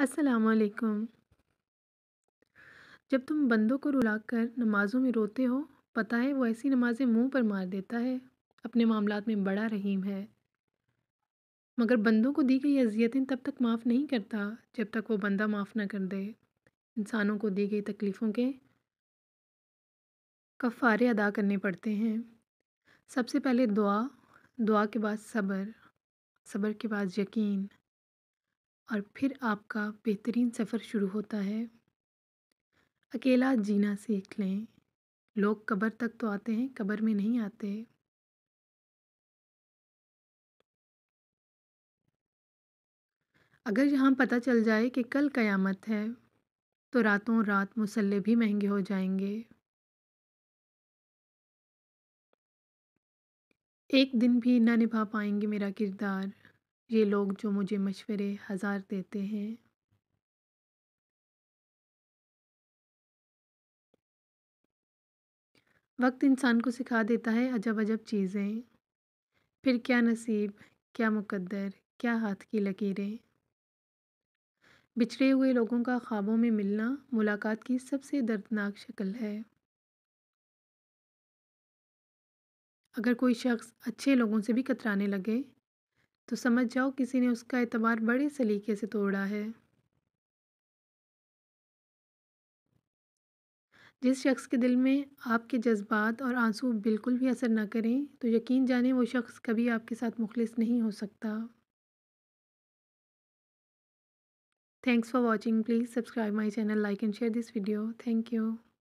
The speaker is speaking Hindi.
अस्सलाम वालेकुम जब तुम बंदों को रुलाकर नमाज़ों में रोते हो पता है वो ऐसी नमाज़ें मुंह पर मार देता है अपने मामलात में बड़ा रहीम है मगर बंदों को दी गई अजियतें तब तक माफ़ नहीं करता जब तक वो बंदा माफ़ ना कर दे इंसानों को दी गई तकलीफ़ों के कफ़ारे अदा करने पड़ते हैं सबसे पहले दुआ दुआ के बाद सब्र सब्र के बाद यकीन और फिर आपका बेहतरीन सफ़र शुरू होता है अकेला जीना सीख लें लोग कब्र तक तो आते हैं कब्र में नहीं आते अगर यहाँ पता चल जाए कि कल क़यामत है तो रातों रात मसल्ले भी महंगे हो जाएंगे एक दिन भी ना निभा पाएंगे मेरा किरदार ये लोग जो मुझे मशवरे हज़ार देते हैं वक्त इंसान को सिखा देता है अजब अजब चीज़ें फिर क्या नसीब क्या मुकद्दर क्या हाथ की लकीरें बिछड़े हुए लोगों का ख्वाबों में मिलना मुलाकात की सबसे दर्दनाक शक्ल है अगर कोई शख्स अच्छे लोगों से भी कतराने लगे तो समझ जाओ किसी ने उसका एतबार बड़े सलीके से तोड़ा है जिस शख्स के दिल में आपके जज्बात और आंसू बिल्कुल भी असर ना करें तो यकीन जाने वो शख्स कभी आपके साथ मुखलिस नहीं हो सकता thanks for watching please subscribe my channel like and share this video thank you